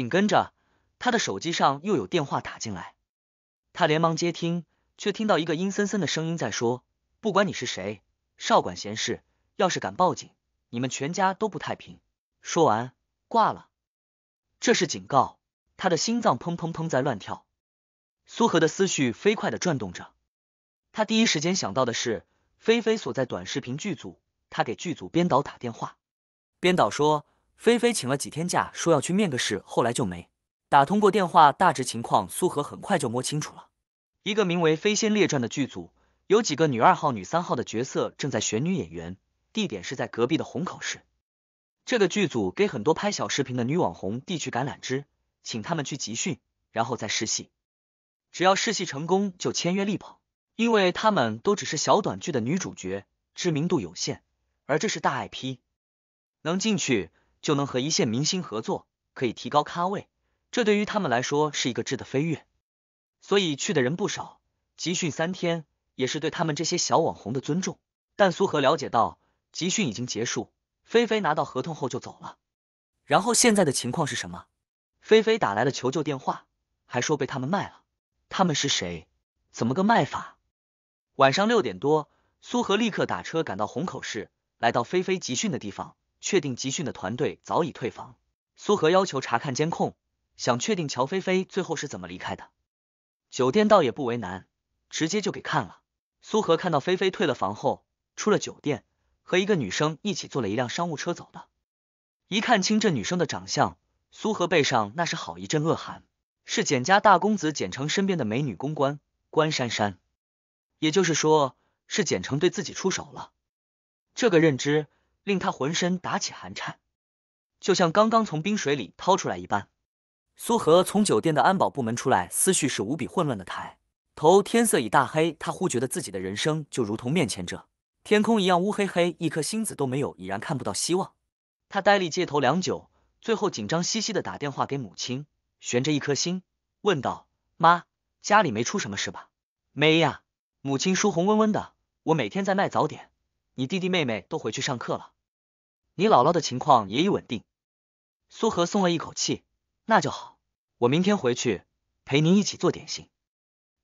紧跟着，他的手机上又有电话打进来，他连忙接听，却听到一个阴森森的声音在说：“不管你是谁，少管闲事，要是敢报警，你们全家都不太平。”说完挂了。这是警告。他的心脏砰砰砰在乱跳。苏荷的思绪飞快的转动着，他第一时间想到的是菲菲所在短视频剧组，他给剧组编导打电话，编导说。菲菲请了几天假，说要去面个试，后来就没打通过电话。大致情况，苏荷很快就摸清楚了。一个名为《飞仙列传》的剧组，有几个女二号、女三号的角色正在选女演员，地点是在隔壁的虹口市。这个剧组给很多拍小视频的女网红递去橄榄枝，请他们去集训，然后再试戏。只要试戏成功，就签约力捧。因为他们都只是小短剧的女主角，知名度有限，而这是大 IP，能进去。就能和一线明星合作，可以提高咖位，这对于他们来说是一个质的飞跃。所以去的人不少，集训三天也是对他们这些小网红的尊重。但苏荷了解到集训已经结束，菲菲拿到合同后就走了。然后现在的情况是什么？菲菲打来了求救电话，还说被他们卖了。他们是谁？怎么个卖法？晚上六点多，苏荷立刻打车赶到虹口市，来到菲菲集训的地方。确定集训的团队早已退房，苏荷要求查看监控，想确定乔菲菲最后是怎么离开的。酒店倒也不为难，直接就给看了。苏荷看到菲菲退了房后，出了酒店，和一个女生一起坐了一辆商务车走的。一看清这女生的长相，苏荷背上那是好一阵恶寒，是简家大公子简成身边的美女公关关珊珊。也就是说，是简成对自己出手了。这个认知。令他浑身打起寒颤，就像刚刚从冰水里掏出来一般。苏和从酒店的安保部门出来，思绪是无比混乱的。抬头，天色已大黑，他忽觉得自己的人生就如同面前这天空一样乌黑黑，一颗星子都没有，已然看不到希望。他呆立街头良久，最后紧张兮兮的打电话给母亲，悬着一颗心问道：“妈，家里没出什么事吧？”“没呀。”母亲舒红温温的，“我每天在卖早点，你弟弟妹妹都回去上课了。”你姥姥的情况也已稳定，苏荷松了一口气，那就好。我明天回去陪您一起做点心。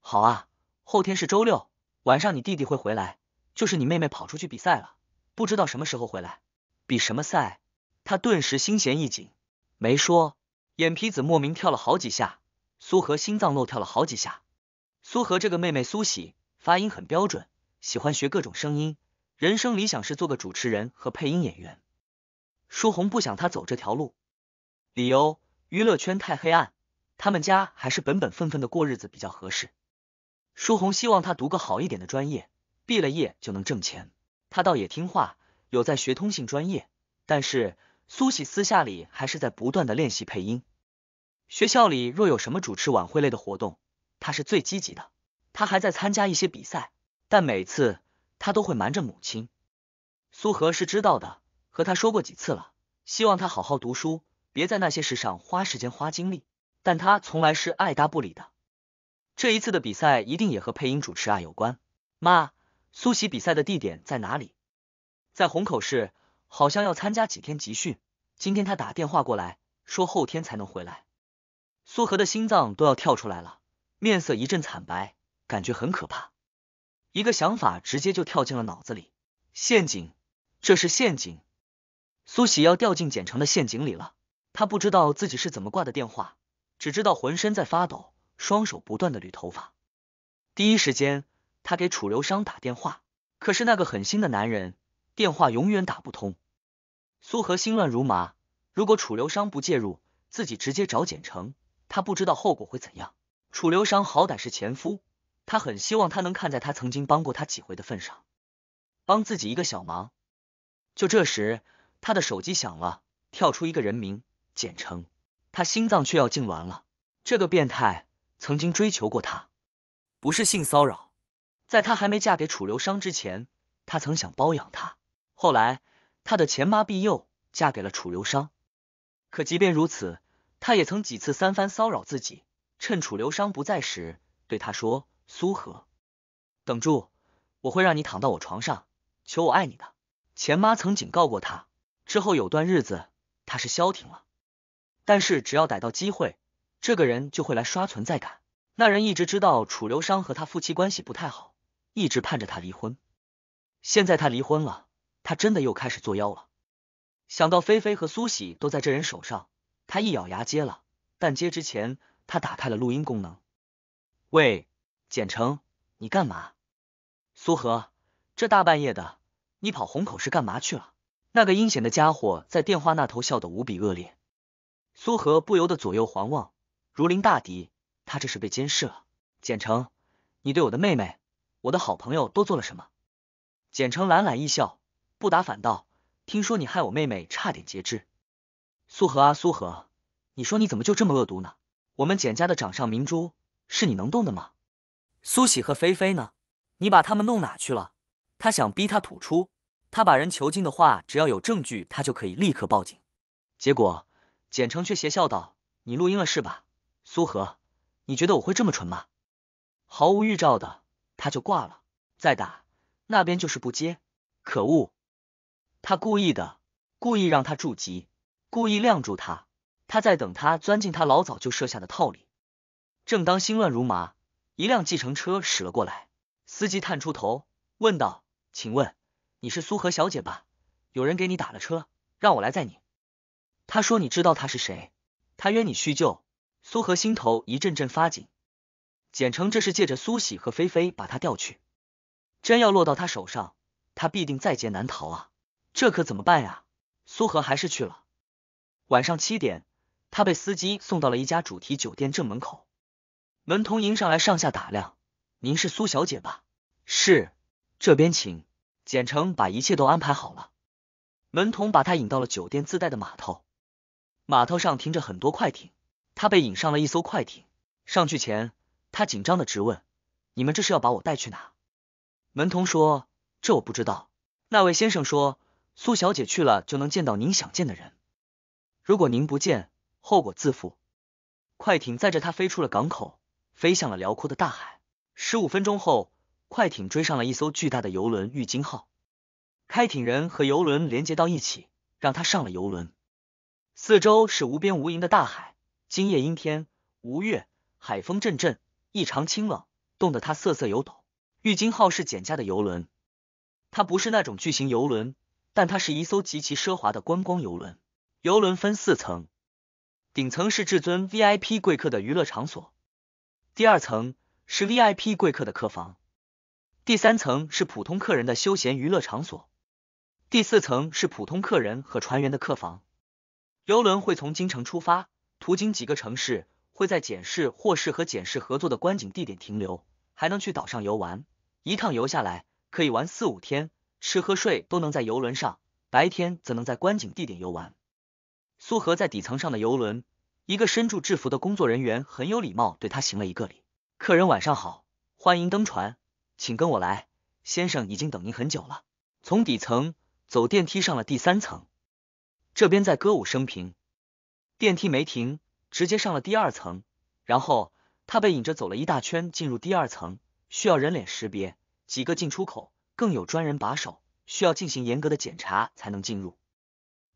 好啊，后天是周六晚上，你弟弟会回来，就是你妹妹跑出去比赛了，不知道什么时候回来，比什么赛？他顿时心弦一紧，没说，眼皮子莫名跳了好几下，苏荷心脏漏跳了好几下。苏荷这个妹妹苏喜，发音很标准，喜欢学各种声音，人生理想是做个主持人和配音演员。舒红不想他走这条路，理由娱乐圈太黑暗，他们家还是本本分分的过日子比较合适。舒红希望他读个好一点的专业，毕了业就能挣钱。他倒也听话，有在学通信专业，但是苏喜私下里还是在不断的练习配音。学校里若有什么主持晚会类的活动，他是最积极的。他还在参加一些比赛，但每次他都会瞒着母亲。苏和是知道的。和他说过几次了，希望他好好读书，别在那些事上花时间花精力。但他从来是爱搭不理的。这一次的比赛一定也和配音主持啊有关。妈，苏喜比赛的地点在哪里？在虹口市，好像要参加几天集训。今天他打电话过来，说后天才能回来。苏荷的心脏都要跳出来了，面色一阵惨白，感觉很可怕。一个想法直接就跳进了脑子里，陷阱，这是陷阱。苏喜要掉进简城的陷阱里了，他不知道自己是怎么挂的电话，只知道浑身在发抖，双手不断的捋头发。第一时间，他给楚留商打电话，可是那个狠心的男人电话永远打不通。苏和心乱如麻，如果楚留商不介入，自己直接找简城，他不知道后果会怎样。楚留商好歹是前夫，他很希望他能看在他曾经帮过他几回的份上，帮自己一个小忙。就这时。他的手机响了，跳出一个人名，简称他心脏却要痉挛了。这个变态曾经追求过他，不是性骚扰。在他还没嫁给楚留香之前，他曾想包养他。后来他的前妈庇佑嫁给了楚留香，可即便如此，他也曾几次三番骚扰自己，趁楚留香不在时对他说：“苏荷，等住，我会让你躺到我床上，求我爱你的。”前妈曾警告过他。之后有段日子，他是消停了，但是只要逮到机会，这个人就会来刷存在感。那人一直知道楚留香和他夫妻关系不太好，一直盼着他离婚。现在他离婚了，他真的又开始作妖了。想到菲菲和苏喜都在这人手上，他一咬牙接了，但接之前他打开了录音功能。喂，简成，你干嘛？苏荷，这大半夜的，你跑虹口市干嘛去了？那个阴险的家伙在电话那头笑得无比恶劣，苏荷不由得左右环望，如临大敌。他这是被监视了。简城，你对我的妹妹，我的好朋友，都做了什么？简城懒懒一笑，不答反道：“听说你害我妹妹差点截肢。”苏荷啊，苏荷，你说你怎么就这么恶毒呢？我们简家的掌上明珠是你能动的吗？苏喜和菲菲呢？你把他们弄哪去了？他想逼他吐出。他把人囚禁的话，只要有证据，他就可以立刻报警。结果，简成却邪笑道：“你录音了是吧，苏荷？你觉得我会这么蠢吗？”毫无预兆的，他就挂了。再打，那边就是不接。可恶！他故意的，故意让他住急，故意晾住他。他在等他钻进他老早就设下的套里。正当心乱如麻，一辆计程车驶了过来，司机探出头问道：“请问？”你是苏荷小姐吧？有人给你打了车，让我来载你。他说你知道他是谁，他约你叙旧。苏荷心头一阵阵发紧，简称这是借着苏喜和菲菲把他调去，真要落到他手上，他必定在劫难逃啊！这可怎么办呀？苏荷还是去了。晚上七点，他被司机送到了一家主题酒店正门口，门童迎上来上下打量：“您是苏小姐吧？”“是，这边请。”简成把一切都安排好了，门童把他引到了酒店自带的码头，码头上停着很多快艇，他被引上了一艘快艇。上去前，他紧张的直问：“你们这是要把我带去哪？”门童说：“这我不知道。”那位先生说：“苏小姐去了就能见到您想见的人，如果您不见，后果自负。”快艇载着他飞出了港口，飞向了辽阔的大海。十五分钟后。快艇追上了一艘巨大的游轮“郁金号”，开艇人和游轮连接到一起，让他上了游轮。四周是无边无垠的大海，今夜阴天，无月，海风阵阵，异常清冷，冻得他瑟瑟有抖。郁金号是减价的游轮，它不是那种巨型游轮，但它是一艘极其奢华的观光游轮。游轮分四层，顶层是至尊 VIP 贵客的娱乐场所，第二层是 VIP 贵客的客房。第三层是普通客人的休闲娱乐场所，第四层是普通客人和船员的客房。游轮会从京城出发，途经几个城市，会在简氏、霍氏和简氏合作的观景地点停留，还能去岛上游玩。一趟游下来，可以玩四五天，吃喝睡都能在游轮上，白天则能在观景地点游玩。苏荷在底层上的游轮，一个身着制服的工作人员很有礼貌对他行了一个礼：“客人晚上好，欢迎登船。”请跟我来，先生已经等您很久了。从底层走电梯上了第三层，这边在歌舞升平。电梯没停，直接上了第二层，然后他被引着走了一大圈，进入第二层，需要人脸识别，几个进出口更有专人把守，需要进行严格的检查才能进入。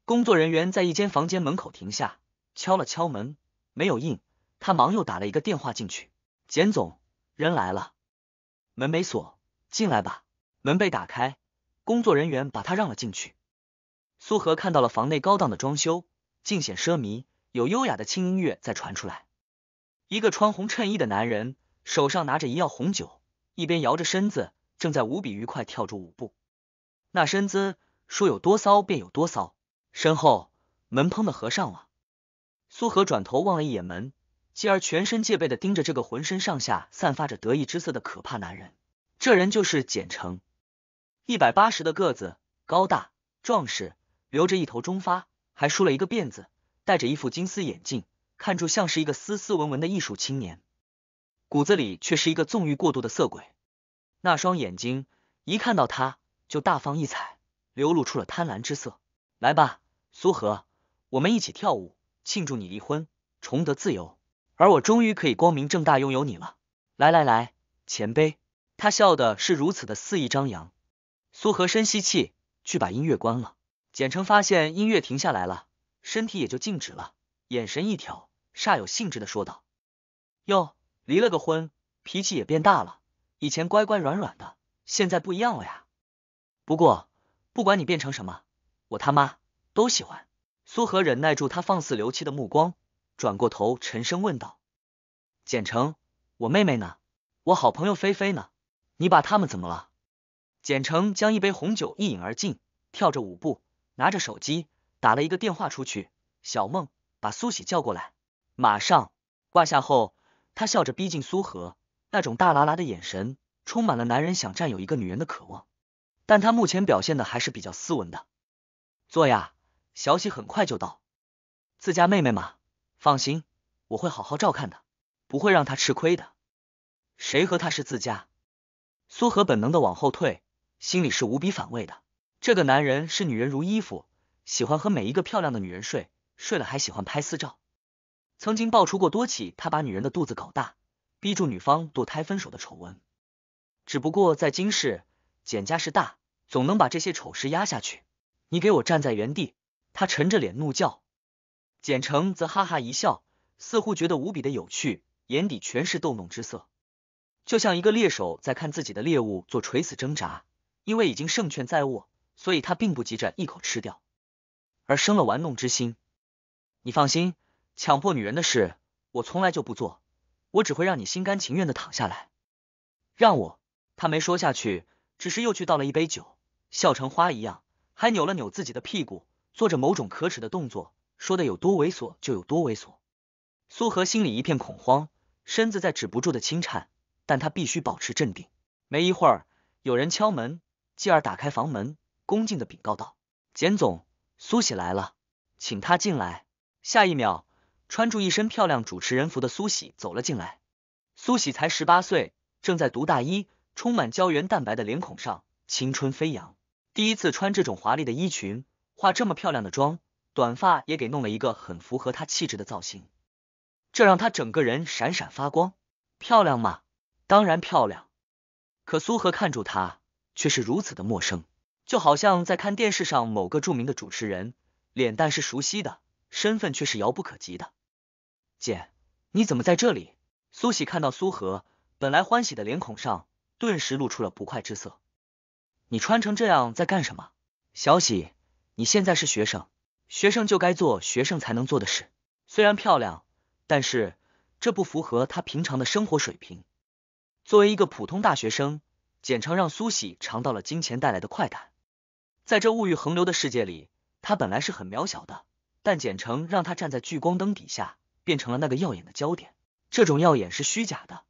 工作人员在一间房间门口停下，敲了敲门，没有应，他忙又打了一个电话进去，简总，人来了。门没锁，进来吧。门被打开，工作人员把他让了进去。苏荷看到了房内高档的装修，尽显奢靡，有优雅的轻音乐在传出来。一个穿红衬衣的男人，手上拿着一药红酒，一边摇着身子，正在无比愉快跳着舞步。那身姿，说有多骚便有多骚。身后门砰的合上了，苏荷转头望了一眼门。继而全身戒备的盯着这个浑身上下散发着得意之色的可怕男人，这人就是简成，一百八十的个子，高大壮实，留着一头中发，还梳了一个辫子，戴着一副金丝眼镜，看出像是一个斯斯文文的艺术青年，骨子里却是一个纵欲过度的色鬼。那双眼睛一看到他，就大放异彩，流露出了贪婪之色。来吧，苏荷，我们一起跳舞，庆祝你离婚，重得自由。而我终于可以光明正大拥有你了！来来来，前辈，他笑的是如此的肆意张扬。苏荷深吸气，去把音乐关了。简称发现音乐停下来了，身体也就静止了，眼神一挑，煞有兴致的说道：“哟，离了个婚，脾气也变大了。以前乖乖软软的，现在不一样了呀。不过，不管你变成什么，我他妈都喜欢。”苏荷忍耐住他放肆流气的目光。转过头，沉声问道：“简成，我妹妹呢？我好朋友菲菲呢？你把他们怎么了？”简成将一杯红酒一饮而尽，跳着舞步，拿着手机打了一个电话出去。小梦，把苏喜叫过来，马上挂下后，他笑着逼近苏荷，那种大剌剌的眼神充满了男人想占有一个女人的渴望。但他目前表现的还是比较斯文的。坐呀，小喜很快就到，自家妹妹嘛。放心，我会好好照看的，不会让他吃亏的。谁和他是自家？苏荷本能的往后退，心里是无比反胃的。这个男人视女人如衣服，喜欢和每一个漂亮的女人睡，睡了还喜欢拍私照。曾经爆出过多起他把女人的肚子搞大，逼住女方堕胎分手的丑闻。只不过在今世，简家势大，总能把这些丑事压下去。你给我站在原地！他沉着脸怒叫。简成则哈哈一笑，似乎觉得无比的有趣，眼底全是逗弄之色，就像一个猎手在看自己的猎物做垂死挣扎，因为已经胜券在握，所以他并不急着一口吃掉，而生了玩弄之心。你放心，强迫女人的事我从来就不做，我只会让你心甘情愿的躺下来。让我……他没说下去，只是又去倒了一杯酒，笑成花一样，还扭了扭自己的屁股，做着某种可耻的动作。说的有多猥琐就有多猥琐，苏荷心里一片恐慌，身子在止不住的轻颤，但她必须保持镇定。没一会儿，有人敲门，继而打开房门，恭敬的禀告道：“简总，苏喜来了，请他进来。”下一秒，穿着一身漂亮主持人服的苏喜走了进来。苏喜才十八岁，正在读大一，充满胶原蛋白的脸孔上青春飞扬。第一次穿这种华丽的衣裙，化这么漂亮的妆。短发也给弄了一个很符合她气质的造型，这让她整个人闪闪发光，漂亮吗？当然漂亮。可苏荷看住她，却是如此的陌生，就好像在看电视上某个著名的主持人，脸蛋是熟悉的，身份却是遥不可及的。姐，你怎么在这里？苏喜看到苏荷，本来欢喜的脸孔上顿时露出了不快之色。你穿成这样在干什么？小喜，你现在是学生。学生就该做学生才能做的事，虽然漂亮，但是这不符合她平常的生活水平。作为一个普通大学生，简成让苏喜尝到了金钱带来的快感。在这物欲横流的世界里，她本来是很渺小的，但简成让她站在聚光灯底下，变成了那个耀眼的焦点。这种耀眼是虚假的，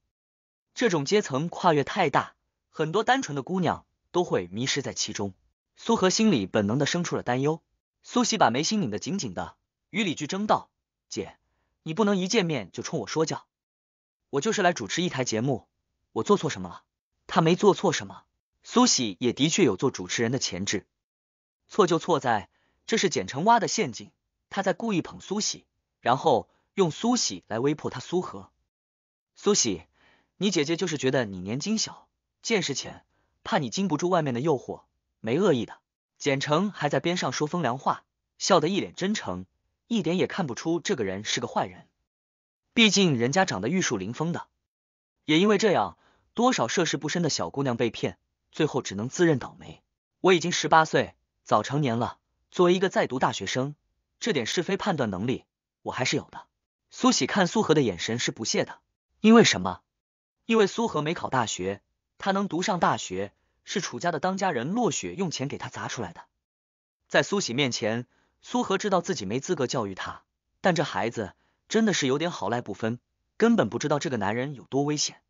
这种阶层跨越太大，很多单纯的姑娘都会迷失在其中。苏荷心里本能的生出了担忧。苏喜把眉心拧得紧紧的，与理俱争道：“姐，你不能一见面就冲我说教。我就是来主持一台节目，我做错什么了？”他没做错什么。苏喜也的确有做主持人的潜质，错就错在这是简成蛙的陷阱，他在故意捧苏喜，然后用苏喜来威迫他苏和。苏喜，你姐姐就是觉得你年轻小，见识浅，怕你经不住外面的诱惑，没恶意的。简成还在边上说风凉话，笑得一脸真诚，一点也看不出这个人是个坏人。毕竟人家长得玉树临风的，也因为这样，多少涉世不深的小姑娘被骗，最后只能自认倒霉。我已经十八岁，早成年了。作为一个在读大学生，这点是非判断能力我还是有的。苏喜看苏荷的眼神是不屑的，因为什么？因为苏荷没考大学，她能读上大学。是楚家的当家人落雪用钱给他砸出来的，在苏喜面前，苏荷知道自己没资格教育他，但这孩子真的是有点好赖不分，根本不知道这个男人有多危险。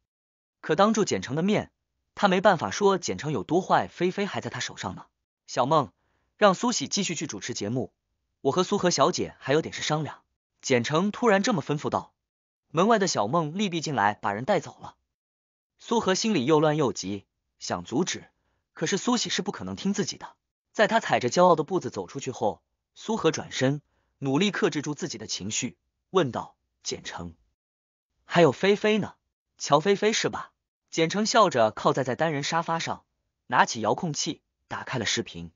可当住简成的面，他没办法说简成有多坏，菲菲还在他手上呢。小梦，让苏喜继续去主持节目，我和苏荷小姐还有点事商量。简成突然这么吩咐道。门外的小梦立必进来把人带走了，苏荷心里又乱又急。想阻止，可是苏喜是不可能听自己的。在他踩着骄傲的步子走出去后，苏荷转身，努力克制住自己的情绪，问道：“简成，还有菲菲呢？乔菲菲是吧？”简成笑着靠在在单人沙发上，拿起遥控器打开了视频。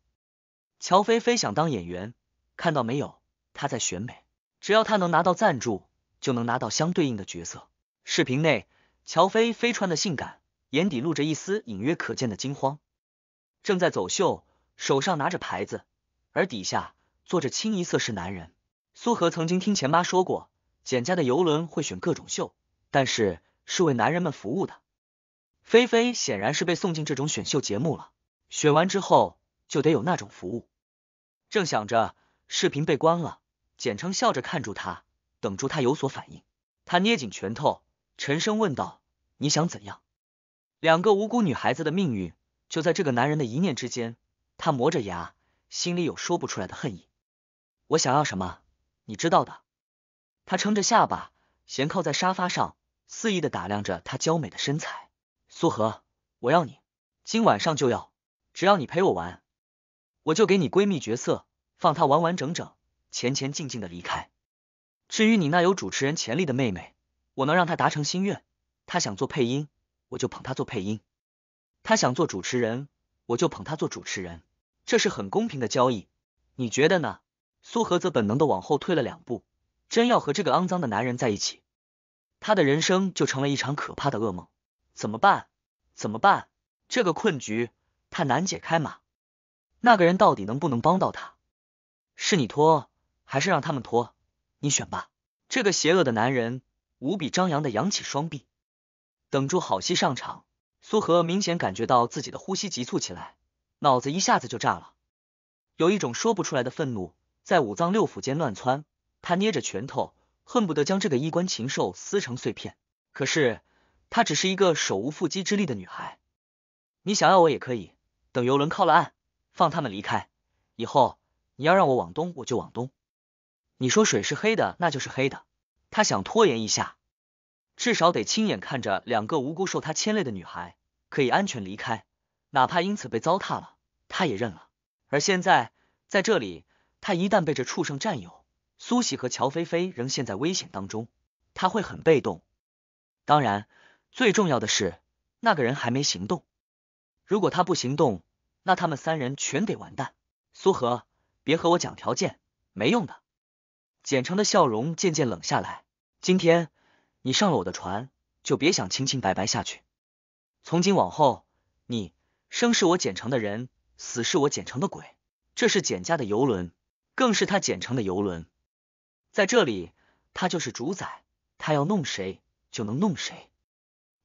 乔菲菲想当演员，看到没有，她在选美。只要她能拿到赞助，就能拿到相对应的角色。视频内，乔菲菲穿的性感。眼底露着一丝隐约可见的惊慌，正在走秀，手上拿着牌子，而底下坐着清一色是男人。苏荷曾经听钱妈说过，简家的游轮会选各种秀，但是是为男人们服务的。菲菲显然是被送进这种选秀节目了，选完之后就得有那种服务。正想着，视频被关了，简称笑着看住他，等住他有所反应，他捏紧拳头，沉声问道：“你想怎样？”两个无辜女孩子的命运就在这个男人的一念之间。他磨着牙，心里有说不出来的恨意。我想要什么，你知道的。他撑着下巴，闲靠在沙发上，肆意的打量着她娇美的身材。苏荷，我要你，今晚上就要，只要你陪我玩，我就给你闺蜜角色，放她完完整整、前前进进的离开。至于你那有主持人潜力的妹妹，我能让她达成心愿。她想做配音。我就捧他做配音，他想做主持人，我就捧他做主持人，这是很公平的交易，你觉得呢？苏荷则本能的往后退了两步，真要和这个肮脏的男人在一起，他的人生就成了一场可怕的噩梦。怎么办？怎么办？这个困局，他难解开吗？那个人到底能不能帮到他？是你拖，还是让他们拖？你选吧。这个邪恶的男人无比张扬的扬起双臂。等住好戏上场，苏荷明显感觉到自己的呼吸急促起来，脑子一下子就炸了，有一种说不出来的愤怒在五脏六腑间乱窜。她捏着拳头，恨不得将这个衣冠禽兽撕成碎片。可是她只是一个手无缚鸡之力的女孩。你想要我也可以，等游轮靠了岸，放他们离开。以后你要让我往东，我就往东。你说水是黑的，那就是黑的。他想拖延一下。至少得亲眼看着两个无辜受他牵累的女孩可以安全离开，哪怕因此被糟蹋了，他也认了。而现在在这里，他一旦被这畜生占有，苏喜和乔菲菲仍陷在危险当中，他会很被动。当然，最重要的是那个人还没行动。如果他不行动，那他们三人全得完蛋。苏荷，别和我讲条件，没用的。简成的笑容渐渐冷下来。今天。你上了我的船，就别想清清白白下去。从今往后，你生是我剪成的人，死是我剪成的鬼。这是简家的游轮，更是他剪成的游轮。在这里，他就是主宰，他要弄谁就能弄谁。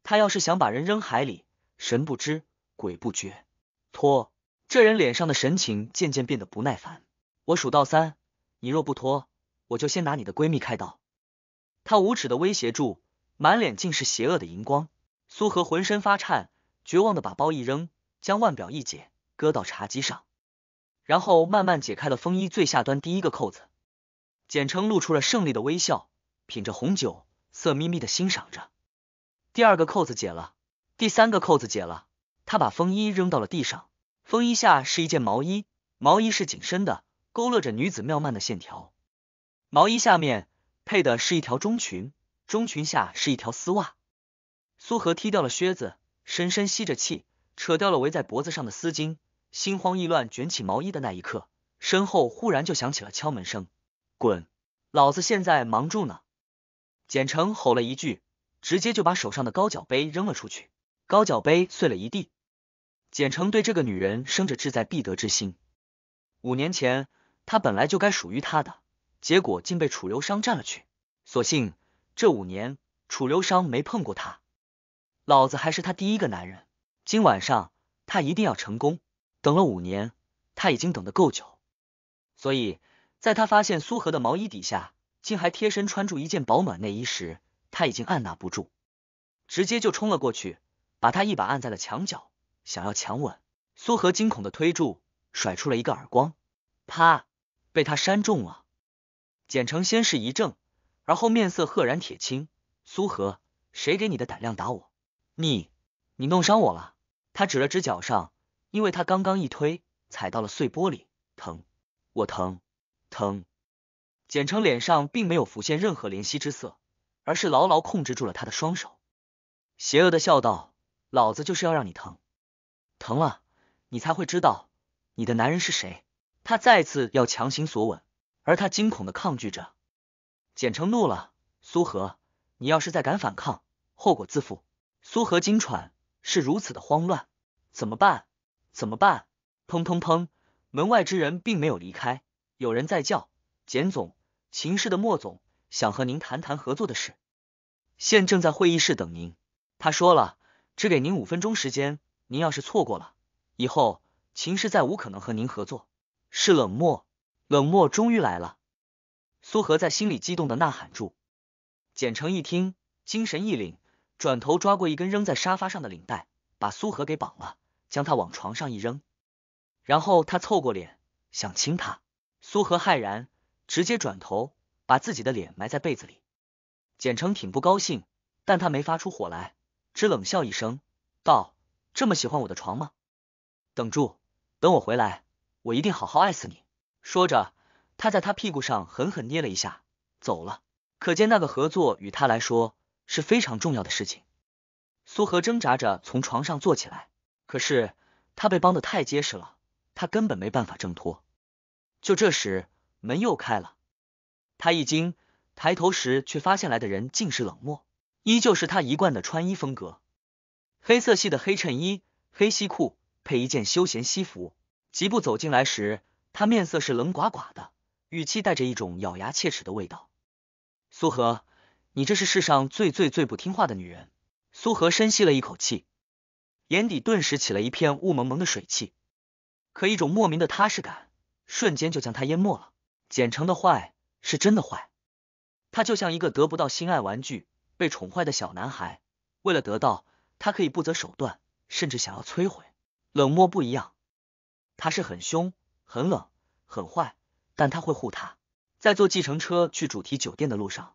他要是想把人扔海里，神不知鬼不觉。脱！这人脸上的神情渐渐变得不耐烦。我数到三，你若不脱，我就先拿你的闺蜜开刀。他无耻的威胁住，满脸尽是邪恶的荧光。苏荷浑身发颤，绝望的把包一扔，将腕表一解，搁到茶几上，然后慢慢解开了风衣最下端第一个扣子，简称露出了胜利的微笑，品着红酒，色眯眯的欣赏着。第二个扣子解了，第三个扣子解了，他把风衣扔到了地上。风衣下是一件毛衣，毛衣是紧身的，勾勒着女子妙曼的线条。毛衣下面。配的是一条中裙，中裙下是一条丝袜。苏荷踢掉了靴子，深深吸着气，扯掉了围在脖子上的丝巾，心慌意乱卷起毛衣的那一刻，身后忽然就响起了敲门声。滚，老子现在忙住呢！简成吼了一句，直接就把手上的高脚杯扔了出去，高脚杯碎了一地。简成对这个女人生着志在必得之心，五年前她本来就该属于他的。结果竟被楚留香占了去。所幸这五年楚留香没碰过他，老子还是他第一个男人。今晚上他一定要成功。等了五年，他已经等得够久。所以在他发现苏荷的毛衣底下竟还贴身穿住一件保暖内衣时，他已经按捺不住，直接就冲了过去，把他一把按在了墙角，想要强吻。苏荷惊恐的推住，甩出了一个耳光，啪，被他扇中了。简成先是一怔，而后面色赫然铁青。苏荷，谁给你的胆量打我？你，你弄伤我了。他指了指脚上，因为他刚刚一推，踩到了碎玻璃，疼，我疼，疼。简成脸上并没有浮现任何怜惜之色，而是牢牢控制住了他的双手，邪恶的笑道：“老子就是要让你疼，疼了，你才会知道你的男人是谁。”他再次要强行索吻。而他惊恐的抗拒着，简成怒了。苏荷，你要是再敢反抗，后果自负。苏荷惊喘，是如此的慌乱，怎么办？怎么办？砰砰砰！门外之人并没有离开，有人在叫：“简总，秦氏的莫总想和您谈谈合作的事，现正在会议室等您。他说了，只给您五分钟时间，您要是错过了，以后秦氏再无可能和您合作。”是冷漠。冷漠终于来了，苏荷在心里激动的呐喊住。简成一听，精神一凛，转头抓过一根扔在沙发上的领带，把苏荷给绑了，将他往床上一扔。然后他凑过脸想亲他，苏荷骇然，直接转头，把自己的脸埋在被子里。简成挺不高兴，但他没发出火来，只冷笑一声道：“这么喜欢我的床吗？等住，等我回来，我一定好好爱死你。”说着，他在他屁股上狠狠捏了一下，走了。可见那个合作与他来说是非常重要的事情。苏荷挣扎着从床上坐起来，可是他被绑得太结实了，他根本没办法挣脱。就这时，门又开了，他一惊，抬头时却发现来的人竟是冷漠，依旧是他一贯的穿衣风格：黑色系的黑衬衣、黑西裤，配一件休闲西服。疾步走进来时。他面色是冷寡寡的，语气带着一种咬牙切齿的味道。苏荷，你这是世上最最最不听话的女人。苏荷深吸了一口气，眼底顿时起了一片雾蒙蒙的水汽，可一种莫名的踏实感瞬间就将他淹没了。简成的坏是真的坏，他就像一个得不到心爱玩具被宠坏的小男孩，为了得到他可以不择手段，甚至想要摧毁。冷漠不一样，他是很凶。很冷，很坏，但他会护他。在坐计程车去主题酒店的路上，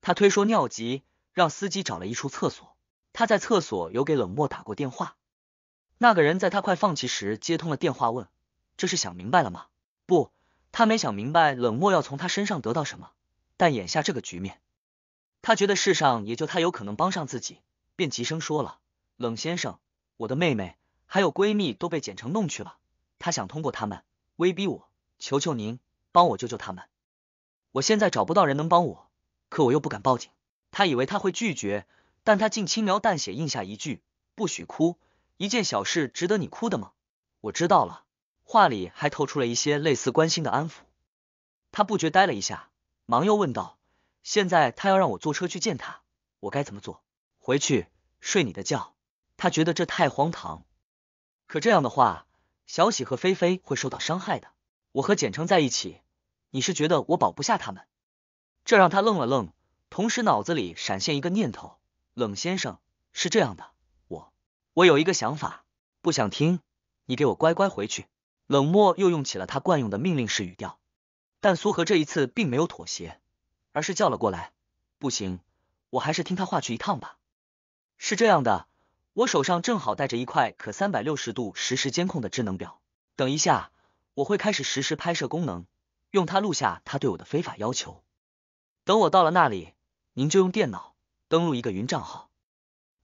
他推说尿急，让司机找了一处厕所。他在厕所有给冷漠打过电话。那个人在他快放弃时接通了电话，问：“这是想明白了吗？”不，他没想明白。冷漠要从他身上得到什么？但眼下这个局面，他觉得世上也就他有可能帮上自己，便急声说了：“冷先生，我的妹妹还有闺蜜都被简成弄去了。他想通过他们。”威逼我，求求您帮我救救他们！我现在找不到人能帮我，可我又不敢报警。他以为他会拒绝，但他竟轻描淡写应下一句：“不许哭，一件小事值得你哭的吗？”我知道了，话里还透出了一些类似关心的安抚。他不觉呆了一下，忙又问道：“现在他要让我坐车去见他，我该怎么做？”回去睡你的觉。他觉得这太荒唐，可这样的话。小喜和菲菲会受到伤害的。我和简称在一起，你是觉得我保不下他们？这让他愣了愣，同时脑子里闪现一个念头。冷先生是这样的，我我有一个想法，不想听，你给我乖乖回去。冷漠又用起了他惯用的命令式语调，但苏荷这一次并没有妥协，而是叫了过来。不行，我还是听他话去一趟吧。是这样的。我手上正好带着一块可三百六十度实时监控的智能表，等一下，我会开始实时拍摄功能，用它录下他对我的非法要求。等我到了那里，您就用电脑登录一个云账号，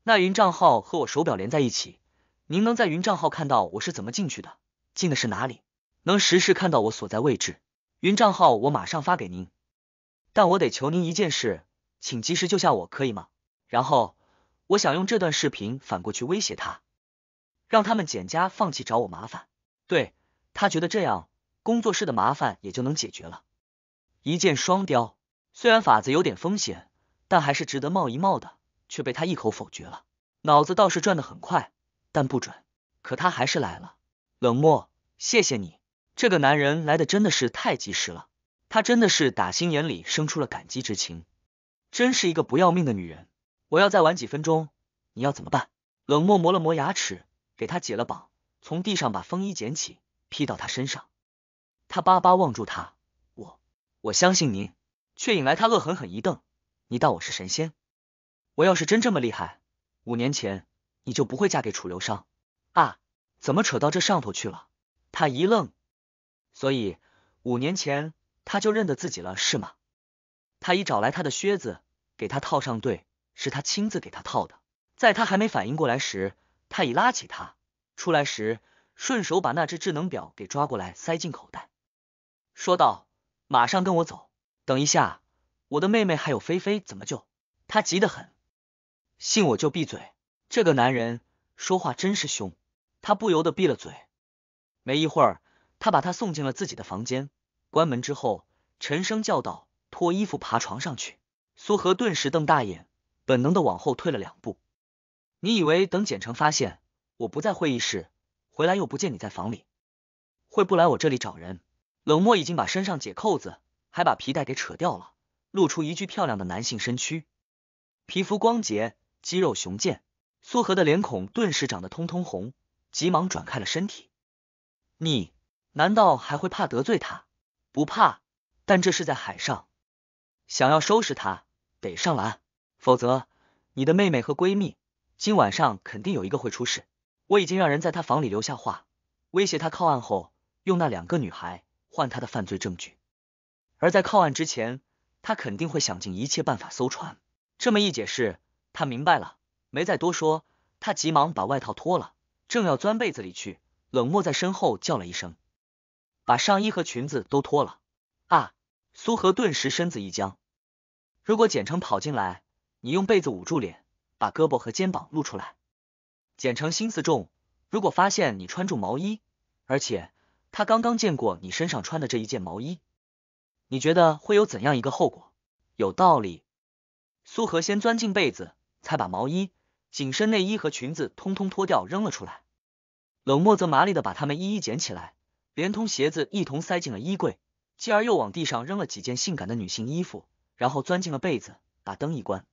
那云账号和我手表连在一起，您能在云账号看到我是怎么进去的，进的是哪里，能实时看到我所在位置。云账号我马上发给您，但我得求您一件事，请及时救下我，可以吗？然后。我想用这段视频反过去威胁他，让他们简家放弃找我麻烦。对他觉得这样，工作室的麻烦也就能解决了，一箭双雕。虽然法子有点风险，但还是值得冒一冒的。却被他一口否决了。脑子倒是转得很快，但不准。可他还是来了。冷漠，谢谢你，这个男人来的真的是太及时了。他真的是打心眼里生出了感激之情。真是一个不要命的女人。我要再晚几分钟，你要怎么办？冷漠磨了磨牙齿，给他解了绑，从地上把风衣捡起，披到他身上。他巴巴望住他，我我相信您，却引来他恶狠狠一瞪。你当我是神仙？我要是真这么厉害，五年前你就不会嫁给楚留香啊？怎么扯到这上头去了？他一愣，所以五年前他就认得自己了是吗？他已找来他的靴子，给他套上对。是他亲自给他套的，在他还没反应过来时，他已拉起他出来时，顺手把那只智能表给抓过来塞进口袋，说道：“马上跟我走。”等一下，我的妹妹还有菲菲怎么就……他急得很，信我就闭嘴。这个男人说话真是凶，他不由得闭了嘴。没一会儿，他把他送进了自己的房间，关门之后，沉声叫道：“脱衣服，爬床上去。”苏荷顿时瞪大眼。本能的往后退了两步，你以为等简成发现我不在会议室，回来又不见你在房里，会不来我这里找人？冷漠已经把身上解扣子，还把皮带给扯掉了，露出一具漂亮的男性身躯，皮肤光洁，肌肉雄健。苏荷的脸孔顿时长得通通红，急忙转开了身体。你难道还会怕得罪他？不怕，但这是在海上，想要收拾他，得上了岸。否则，你的妹妹和闺蜜今晚上肯定有一个会出事。我已经让人在她房里留下话，威胁她靠岸后用那两个女孩换她的犯罪证据。而在靠岸之前，她肯定会想尽一切办法搜船。这么一解释，她明白了，没再多说。她急忙把外套脱了，正要钻被子里去，冷漠在身后叫了一声：“把上衣和裙子都脱了！”啊！苏荷顿时身子一僵。如果简成跑进来。你用被子捂住脸，把胳膊和肩膀露出来。简成心思重，如果发现你穿住毛衣，而且他刚刚见过你身上穿的这一件毛衣，你觉得会有怎样一个后果？有道理。苏荷先钻进被子，才把毛衣、紧身内衣和裙子通通脱掉扔了出来。冷漠则麻利的把他们一一捡起来，连同鞋子一同塞进了衣柜，继而又往地上扔了几件性感的女性衣服，然后钻进了被子，把灯一关。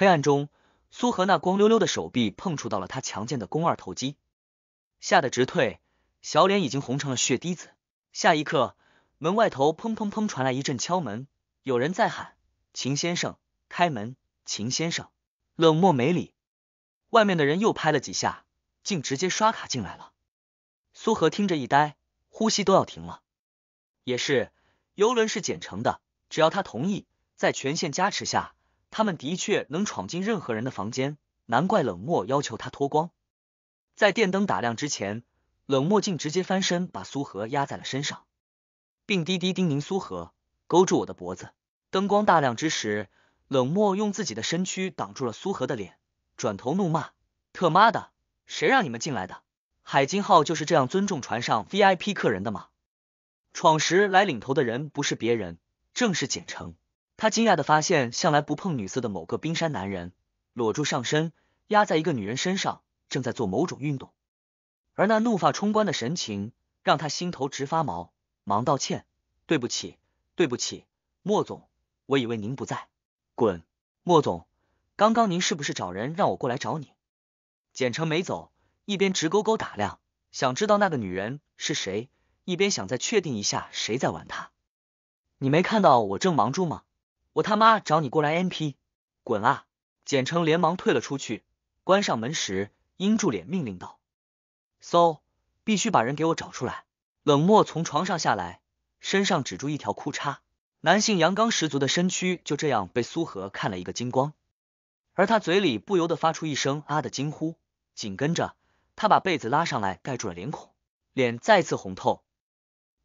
黑暗中，苏荷那光溜溜的手臂碰触到了他强健的肱二头肌，吓得直退，小脸已经红成了血滴子。下一刻，门外头砰砰砰传来一阵敲门，有人在喊：“秦先生，开门！”秦先生冷漠没理，外面的人又拍了几下，竟直接刷卡进来了。苏荷听着一呆，呼吸都要停了。也是，游轮是简程的，只要他同意，在权限加持下。他们的确能闯进任何人的房间，难怪冷漠要求他脱光。在电灯打亮之前，冷漠竟直接翻身把苏荷压在了身上，并低低叮咛苏荷：“勾住我的脖子。”灯光大亮之时，冷漠用自己的身躯挡住了苏荷的脸，转头怒骂：“特妈的，谁让你们进来的？海金号就是这样尊重船上 VIP 客人的吗？”闯时来领头的人不是别人，正是简城。他惊讶的发现，向来不碰女色的某个冰山男人，裸住上身，压在一个女人身上，正在做某种运动，而那怒发冲冠的神情，让他心头直发毛，忙道歉：“对不起，对不起，莫总，我以为您不在。”滚，莫总，刚刚您是不是找人让我过来找你？简成没走，一边直勾勾打量，想知道那个女人是谁，一边想再确定一下谁在玩他。你没看到我正忙住吗？我他妈找你过来！NP，滚啊！简称连忙退了出去，关上门时，阴住脸命令道：“搜，必须把人给我找出来。”冷漠从床上下来，身上只住一条裤衩，男性阳刚十足的身躯就这样被苏荷看了一个精光，而他嘴里不由得发出一声啊的惊呼，紧跟着他把被子拉上来盖住了脸孔，脸再次红透，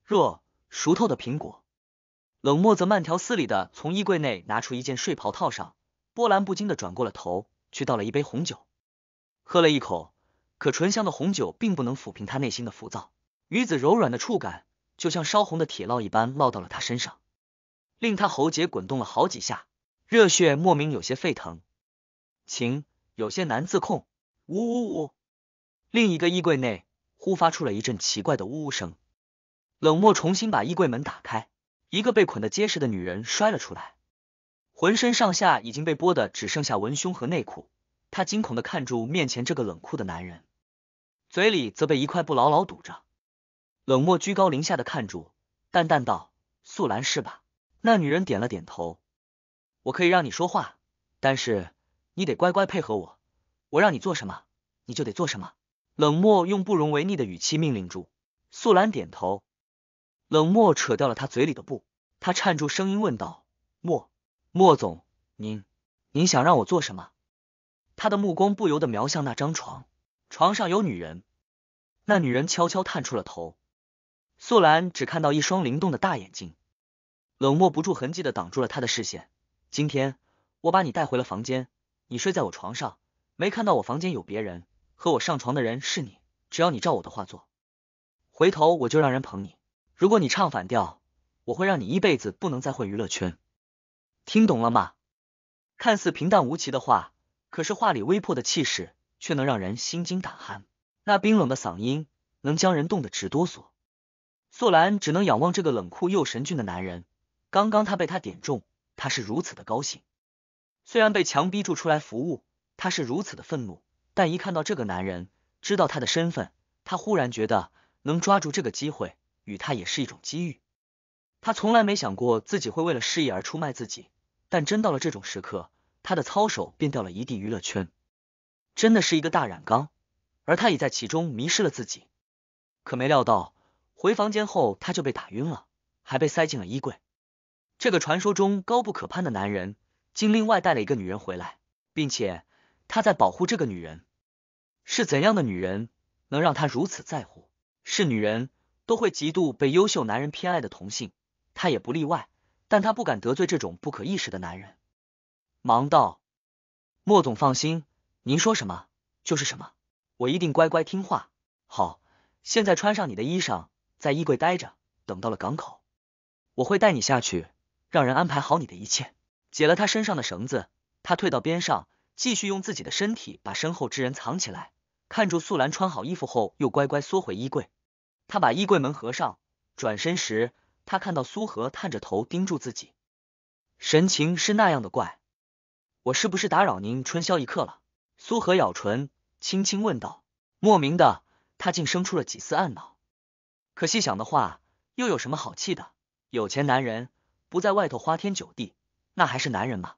若熟透的苹果。冷漠则慢条斯理的从衣柜内拿出一件睡袍，套上，波澜不惊的转过了头，去倒了一杯红酒，喝了一口，可醇香的红酒并不能抚平他内心的浮躁，女子柔软的触感就像烧红的铁烙一般烙到了他身上，令他喉结滚动了好几下，热血莫名有些沸腾，情有些难自控，呜呜呜！另一个衣柜内忽发出了一阵奇怪的呜呜声，冷漠重新把衣柜门打开。一个被捆得结实的女人摔了出来，浑身上下已经被剥得只剩下文胸和内裤。她惊恐的看住面前这个冷酷的男人，嘴里则被一块布牢牢堵着。冷漠居高临下的看住，淡淡道：“素兰是吧？”那女人点了点头。我可以让你说话，但是你得乖乖配合我。我让你做什么，你就得做什么。冷漠用不容违逆的语气命令住。素兰点头。冷漠扯掉了他嘴里的布，他颤住声音问道：“莫莫总，您您想让我做什么？”他的目光不由得瞄向那张床，床上有女人，那女人悄悄探出了头，素兰只看到一双灵动的大眼睛。冷漠不住痕迹的挡住了他的视线。今天我把你带回了房间，你睡在我床上，没看到我房间有别人，和我上床的人是你。只要你照我的话做，回头我就让人捧你。如果你唱反调，我会让你一辈子不能再混娱乐圈，听懂了吗？看似平淡无奇的话，可是话里微破的气势却能让人心惊胆寒。那冰冷的嗓音能将人冻得直哆嗦。素兰只能仰望这个冷酷又神俊的男人。刚刚他被他点中，他是如此的高兴。虽然被强逼住出来服务，他是如此的愤怒，但一看到这个男人，知道他的身份，他忽然觉得能抓住这个机会。与他也是一种机遇，他从来没想过自己会为了事业而出卖自己，但真到了这种时刻，他的操守便掉了一地。娱乐圈真的是一个大染缸，而他已在其中迷失了自己。可没料到，回房间后他就被打晕了，还被塞进了衣柜。这个传说中高不可攀的男人，竟另外带了一个女人回来，并且他在保护这个女人。是怎样的女人，能让他如此在乎？是女人。都会嫉妒被优秀男人偏爱的同性，他也不例外，但他不敢得罪这种不可一世的男人。忙道：“莫总放心，您说什么就是什么，我一定乖乖听话。”好，现在穿上你的衣裳，在衣柜待着，等到了港口，我会带你下去，让人安排好你的一切。解了他身上的绳子，他退到边上，继续用自己的身体把身后之人藏起来。看住素兰穿好衣服后，又乖乖缩回衣柜。他把衣柜门合上，转身时，他看到苏荷探着头盯住自己，神情是那样的怪。我是不是打扰您春宵一刻了？苏荷咬唇，轻轻问道。莫名的，他竟生出了几丝暗恼。可细想的话，又有什么好气的？有钱男人不在外头花天酒地，那还是男人吗？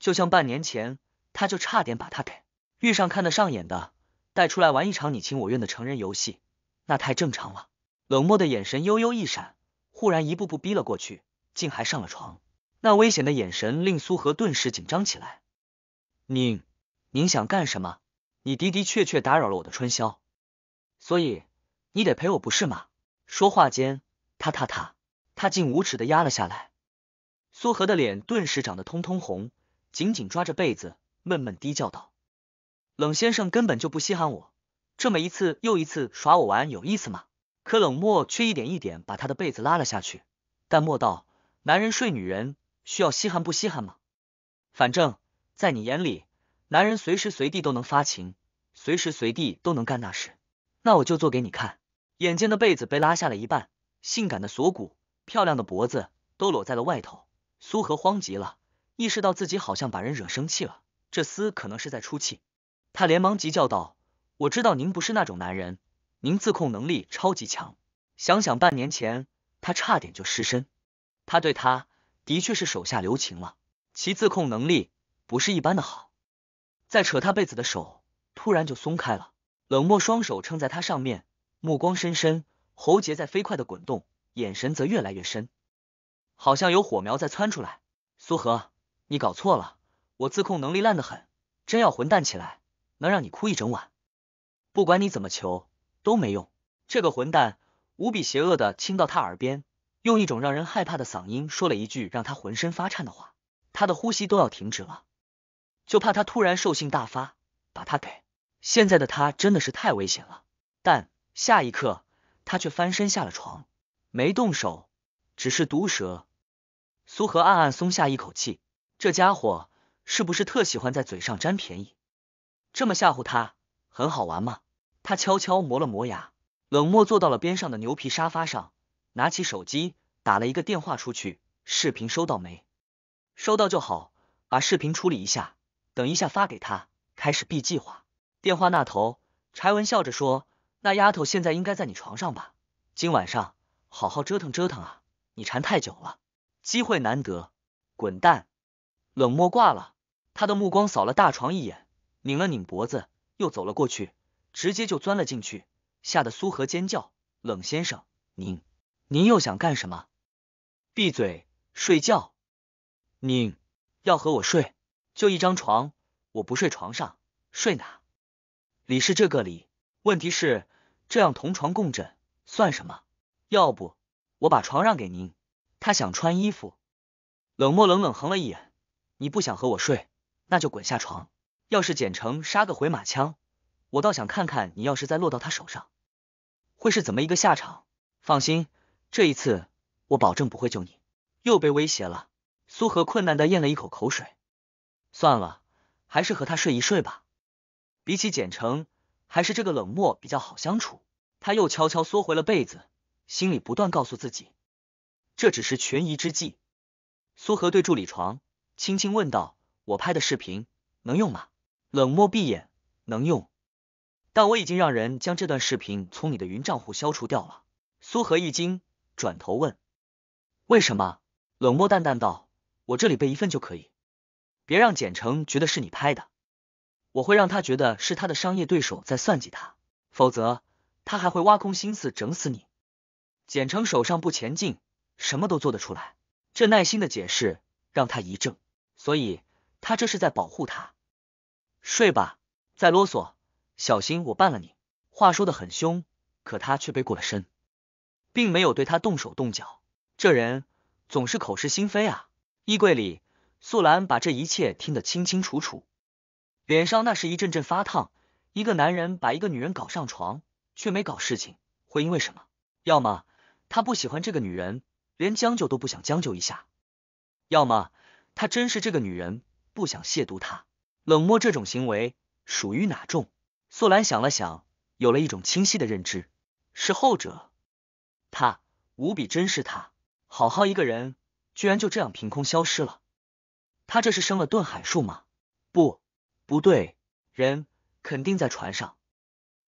就像半年前，他就差点把他给遇上看得上眼的，带出来玩一场你情我愿的成人游戏。那太正常了，冷漠的眼神悠悠一闪，忽然一步步逼了过去，竟还上了床。那危险的眼神令苏荷顿时紧张起来。您您想干什么？你的的确确打扰了我的春宵，所以你得陪我不是吗？说话间，他他他他竟无耻的压了下来，苏荷的脸顿时涨得通通红，紧紧抓着被子，闷闷低叫道：“冷先生根本就不稀罕我。”这么一次又一次耍我玩有意思吗？可冷漠却一点一点把他的被子拉了下去，淡漠道：“男人睡女人需要稀罕不稀罕吗？反正，在你眼里，男人随时随地都能发情，随时随地都能干那事。那我就做给你看。”眼尖的被子被拉下了一半，性感的锁骨、漂亮的脖子都裸在了外头。苏荷慌极了，意识到自己好像把人惹生气了，这厮可能是在出气。他连忙急叫道。我知道您不是那种男人，您自控能力超级强。想想半年前，他差点就失身，他对他的确是手下留情了，其自控能力不是一般的好。在扯他被子的手突然就松开了，冷漠双手撑在他上面，目光深深，喉结在飞快的滚动，眼神则越来越深，好像有火苗在窜出来。苏荷，你搞错了，我自控能力烂得很，真要混蛋起来，能让你哭一整晚。不管你怎么求都没用，这个混蛋无比邪恶的亲到他耳边，用一种让人害怕的嗓音说了一句让他浑身发颤的话，他的呼吸都要停止了，就怕他突然兽性大发把他给。现在的他真的是太危险了，但下一刻他却翻身下了床，没动手，只是毒蛇。苏荷暗暗松下一口气，这家伙是不是特喜欢在嘴上占便宜？这么吓唬他，很好玩吗？他悄悄磨了磨牙，冷漠坐到了边上的牛皮沙发上，拿起手机打了一个电话出去。视频收到没？收到就好，把视频处理一下，等一下发给他。开始 B 计划。电话那头，柴文笑着说：“那丫头现在应该在你床上吧？今晚上好好折腾折腾啊！你馋太久了，机会难得，滚蛋！”冷漠挂了，他的目光扫了大床一眼，拧了拧脖子，又走了过去。直接就钻了进去，吓得苏荷尖叫：“冷先生，您您又想干什么？闭嘴，睡觉。您要和我睡，就一张床，我不睡床上，睡哪里是这个理？问题是这样同床共枕算什么？要不我把床让给您。他想穿衣服，冷漠冷冷横了一眼，你不想和我睡，那就滚下床。要是简成杀个回马枪。”我倒想看看，你要是再落到他手上，会是怎么一个下场。放心，这一次我保证不会救你。又被威胁了，苏荷困难的咽了一口口水。算了，还是和他睡一睡吧。比起简城，还是这个冷漠比较好相处。他又悄悄缩回了被子，心里不断告诉自己，这只是权宜之计。苏荷对助理床轻轻问道：“我拍的视频能用吗？”冷漠闭眼，能用。但我已经让人将这段视频从你的云账户消除掉了。苏荷一惊，转头问：“为什么？”冷漠淡淡道：“我这里备一份就可以，别让简成觉得是你拍的，我会让他觉得是他的商业对手在算计他，否则他还会挖空心思整死你。”简成手上不前进，什么都做得出来。这耐心的解释让他一怔，所以他这是在保护他。睡吧，再啰嗦。小心，我办了你！话说的很凶，可他却背过了身，并没有对他动手动脚。这人总是口是心非啊！衣柜里，素兰把这一切听得清清楚楚，脸上那是一阵阵发烫。一个男人把一个女人搞上床，却没搞事情，会因为什么？要么他不喜欢这个女人，连将就都不想将就一下；要么他真是这个女人不想亵渎他，冷漠这种行为属于哪种？素兰想了想，有了一种清晰的认知，是后者。他无比珍视他，好好一个人，居然就这样凭空消失了。他这是生了遁海术吗？不，不对，人肯定在船上。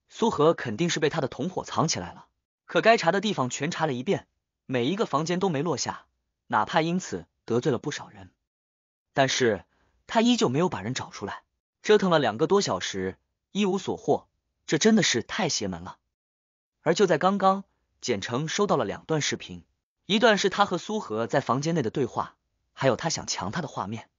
苏荷肯定是被他的同伙藏起来了。可该查的地方全查了一遍，每一个房间都没落下，哪怕因此得罪了不少人，但是他依旧没有把人找出来。折腾了两个多小时。一无所获，这真的是太邪门了。而就在刚刚，简成收到了两段视频，一段是他和苏荷在房间内的对话，还有他想强她的画面。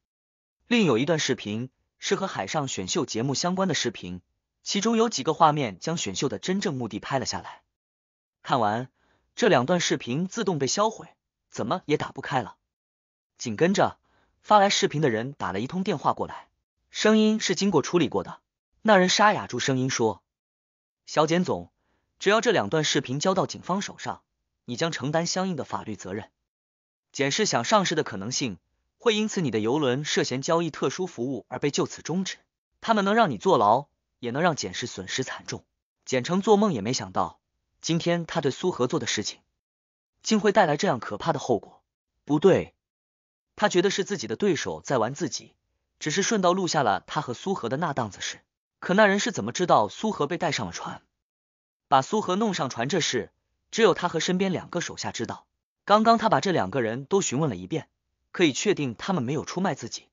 另有一段视频是和海上选秀节目相关的视频，其中有几个画面将选秀的真正目的拍了下来。看完这两段视频，自动被销毁，怎么也打不开了。紧跟着，发来视频的人打了一通电话过来，声音是经过处理过的。那人沙哑住声音说：“小简总，只要这两段视频交到警方手上，你将承担相应的法律责任。简氏想上市的可能性会因此你的游轮涉嫌交易特殊服务而被就此终止。他们能让你坐牢，也能让简氏损失惨重。”简称做梦也没想到，今天他对苏荷做的事情，竟会带来这样可怕的后果。不对，他觉得是自己的对手在玩自己，只是顺道录下了他和苏荷的那档子事。可那人是怎么知道苏荷被带上了船？把苏荷弄上船这事，只有他和身边两个手下知道。刚刚他把这两个人都询问了一遍，可以确定他们没有出卖自己。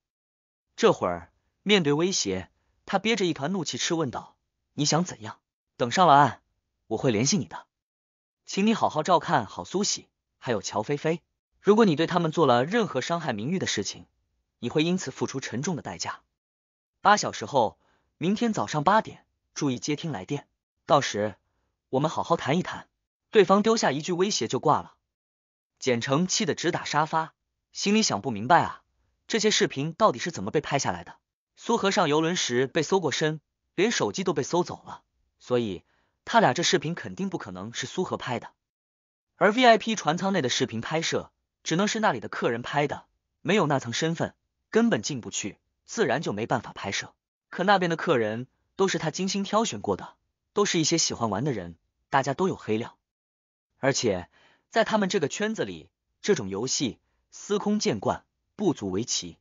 这会儿面对威胁，他憋着一团怒气，斥问道：“你想怎样？等上了岸，我会联系你的，请你好好照看好苏喜，还有乔菲菲。如果你对他们做了任何伤害名誉的事情，你会因此付出沉重的代价。”八小时后。明天早上八点，注意接听来电。到时我们好好谈一谈。对方丢下一句威胁就挂了。简成气得直打沙发，心里想不明白啊，这些视频到底是怎么被拍下来的？苏荷上游轮时被搜过身，连手机都被搜走了，所以他俩这视频肯定不可能是苏荷拍的。而 VIP 船舱内的视频拍摄，只能是那里的客人拍的，没有那层身份，根本进不去，自然就没办法拍摄。可那边的客人都是他精心挑选过的，都是一些喜欢玩的人，大家都有黑料，而且在他们这个圈子里，这种游戏司空见惯，不足为奇。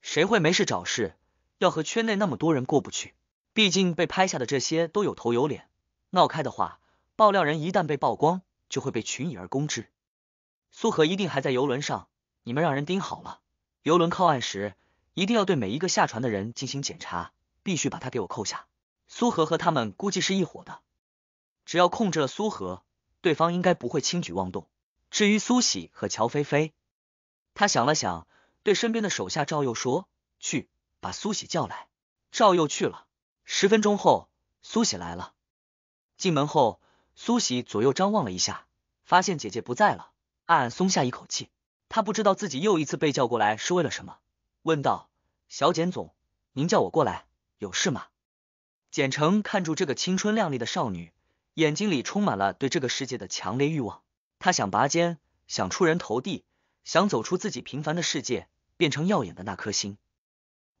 谁会没事找事，要和圈内那么多人过不去？毕竟被拍下的这些都有头有脸，闹开的话，爆料人一旦被曝光，就会被群以而攻之。苏荷一定还在游轮上，你们让人盯好了，游轮靠岸时。一定要对每一个下船的人进行检查，必须把他给我扣下。苏和和他们估计是一伙的，只要控制了苏和，对方应该不会轻举妄动。至于苏喜和乔菲菲，他想了想，对身边的手下赵佑说：“去把苏喜叫来。”赵又去了。十分钟后，苏喜来了。进门后，苏喜左右张望了一下，发现姐姐不在了，暗暗松下一口气。他不知道自己又一次被叫过来是为了什么。问道：“小简总，您叫我过来有事吗？”简成看住这个青春靓丽的少女，眼睛里充满了对这个世界的强烈欲望。他想拔尖，想出人头地，想走出自己平凡的世界，变成耀眼的那颗星。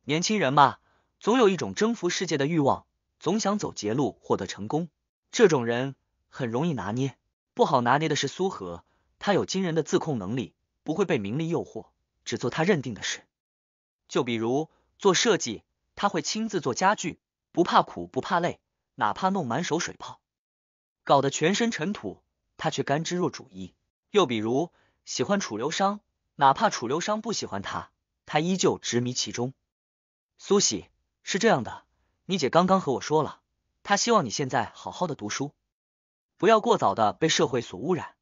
年轻人嘛，总有一种征服世界的欲望，总想走捷路获得成功。这种人很容易拿捏，不好拿捏的是苏荷，他有惊人的自控能力，不会被名利诱惑，只做他认定的事。就比如做设计，他会亲自做家具，不怕苦不怕累，哪怕弄满手水泡，搞得全身尘土，他却甘之若主又比如喜欢楚留香，哪怕楚留香不喜欢他，他依旧执迷其中。苏喜是这样的，你姐刚刚和我说了，她希望你现在好好的读书，不要过早的被社会所污染。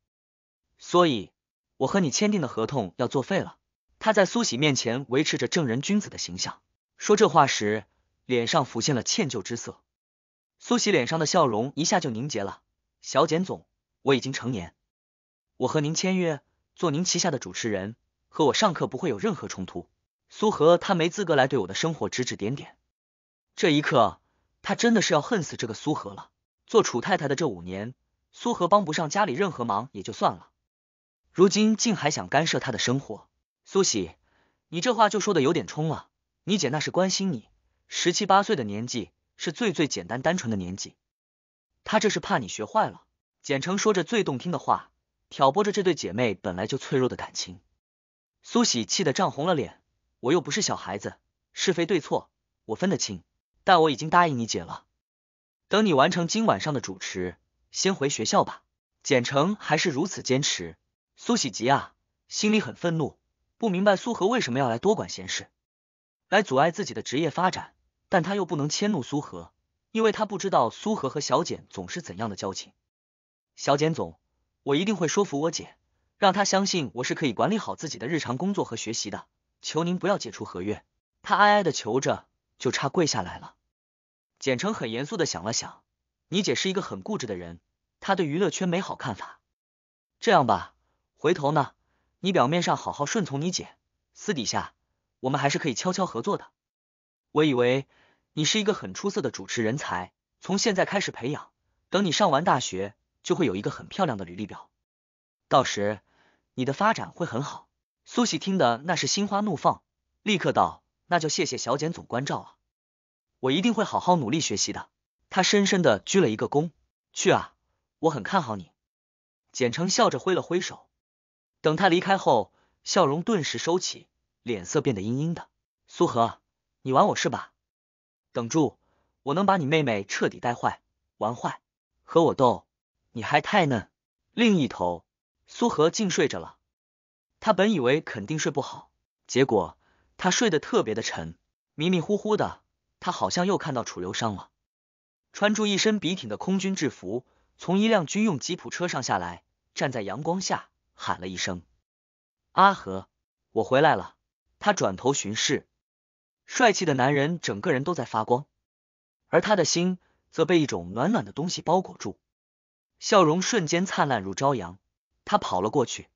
所以我和你签订的合同要作废了。他在苏喜面前维持着正人君子的形象，说这话时脸上浮现了歉疚之色。苏喜脸上的笑容一下就凝结了。小简总，我已经成年，我和您签约做您旗下的主持人，和我上课不会有任何冲突。苏和他没资格来对我的生活指指点点。这一刻，他真的是要恨死这个苏和了。做楚太太的这五年，苏和帮不上家里任何忙也就算了，如今竟还想干涉他的生活。苏喜，你这话就说的有点冲了。你姐那是关心你，十七八岁的年纪是最最简单单纯的年纪，她这是怕你学坏了。简成说着最动听的话，挑拨着这对姐妹本来就脆弱的感情。苏喜气得涨红了脸，我又不是小孩子，是非对错我分得清，但我已经答应你姐了，等你完成今晚上的主持，先回学校吧。简成还是如此坚持。苏喜急啊，心里很愤怒。不明白苏荷为什么要来多管闲事，来阻碍自己的职业发展，但他又不能迁怒苏荷，因为他不知道苏荷和小简总是怎样的交情。小简总，我一定会说服我姐，让她相信我是可以管理好自己的日常工作和学习的。求您不要解除合约，他哀哀的求着，就差跪下来了。简成很严肃的想了想，你姐是一个很固执的人，她对娱乐圈没好看法。这样吧，回头呢。你表面上好好顺从你姐，私底下我们还是可以悄悄合作的。我以为你是一个很出色的主持人才，从现在开始培养，等你上完大学，就会有一个很漂亮的履历表，到时你的发展会很好。苏喜听得那是心花怒放，立刻道：“那就谢谢小简总关照啊，我一定会好好努力学习的。”他深深的鞠了一个躬，去啊，我很看好你。简成笑着挥了挥手。等他离开后，笑容顿时收起，脸色变得阴阴的。苏荷，你玩我是吧？等住，我能把你妹妹彻底带坏，玩坏。和我斗，你还太嫩。另一头，苏荷竟睡着了。他本以为肯定睡不好，结果他睡得特别的沉，迷迷糊糊的，他好像又看到楚留香了。穿住一身笔挺的空军制服，从一辆军用吉普车上下来，站在阳光下。喊了一声：“阿和，我回来了！”他转头巡视，帅气的男人整个人都在发光，而他的心则被一种暖暖的东西包裹住，笑容瞬间灿烂如朝阳。他跑了过去，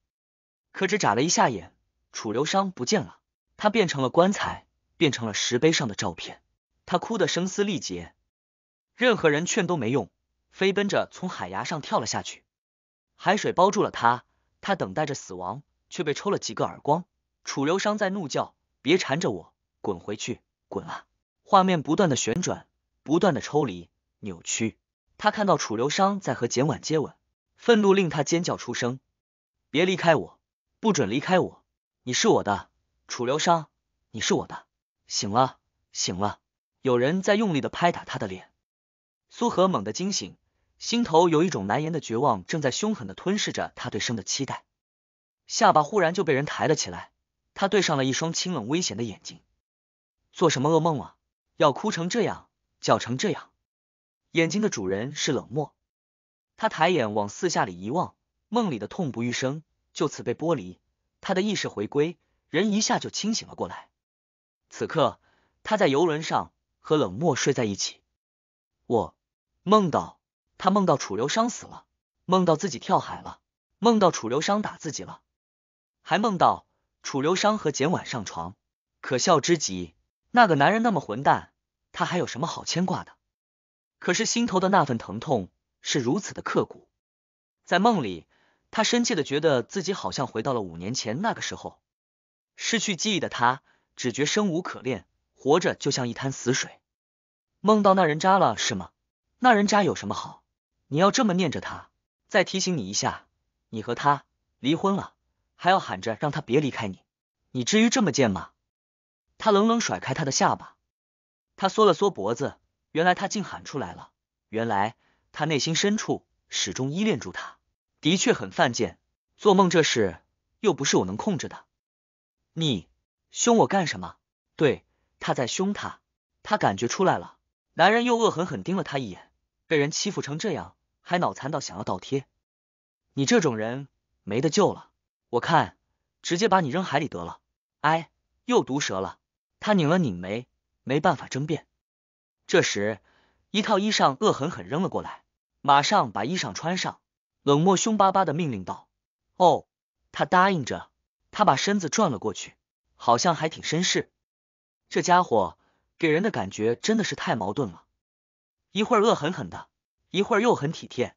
可只眨了一下眼，楚留商不见了，他变成了棺材，变成了石碑上的照片。他哭得声嘶力竭，任何人劝都没用，飞奔着从海崖上跳了下去，海水包住了他。他等待着死亡，却被抽了几个耳光。楚留商在怒叫：“别缠着我，滚回去，滚啊！”画面不断的旋转，不断的抽离、扭曲。他看到楚留商在和简婉接吻，愤怒令他尖叫出声：“别离开我，不准离开我！你是我的，楚留商，你是我的。”醒了，醒了！有人在用力的拍打他的脸。苏荷猛地惊醒。心头有一种难言的绝望，正在凶狠的吞噬着他对生的期待。下巴忽然就被人抬了起来，他对上了一双清冷危险的眼睛。做什么噩梦了？要哭成这样，叫成这样？眼睛的主人是冷漠。他抬眼往四下里一望，梦里的痛不欲生就此被剥离，他的意识回归，人一下就清醒了过来。此刻，他在游轮上和冷漠睡在一起。我梦到。他梦到楚留香死了，梦到自己跳海了，梦到楚留香打自己了，还梦到楚留香和简婉上床。可笑之极，那个男人那么混蛋，他还有什么好牵挂的？可是心头的那份疼痛是如此的刻骨。在梦里，他深切的觉得自己好像回到了五年前那个时候，失去记忆的他，只觉生无可恋，活着就像一滩死水。梦到那人渣了是吗？那人渣有什么好？你要这么念着他，再提醒你一下，你和他离婚了，还要喊着让他别离开你，你至于这么贱吗？他冷冷甩开他的下巴，他缩了缩脖子，原来他竟喊出来了，原来他内心深处始终依恋住他，的确很犯贱。做梦这事又不是我能控制的，你凶我干什么？对，他在凶他，他感觉出来了。男人又恶狠狠盯了他一眼，被人欺负成这样。还脑残到想要倒贴，你这种人没得救了。我看直接把你扔海里得了。哎，又毒舌了。他拧了拧眉，没办法争辩。这时，一套衣裳恶狠狠扔了过来，马上把衣裳穿上。冷漠凶巴巴的命令道：“哦。”他答应着，他把身子转了过去，好像还挺绅士。这家伙给人的感觉真的是太矛盾了，一会儿恶狠狠的。一会儿又很体贴，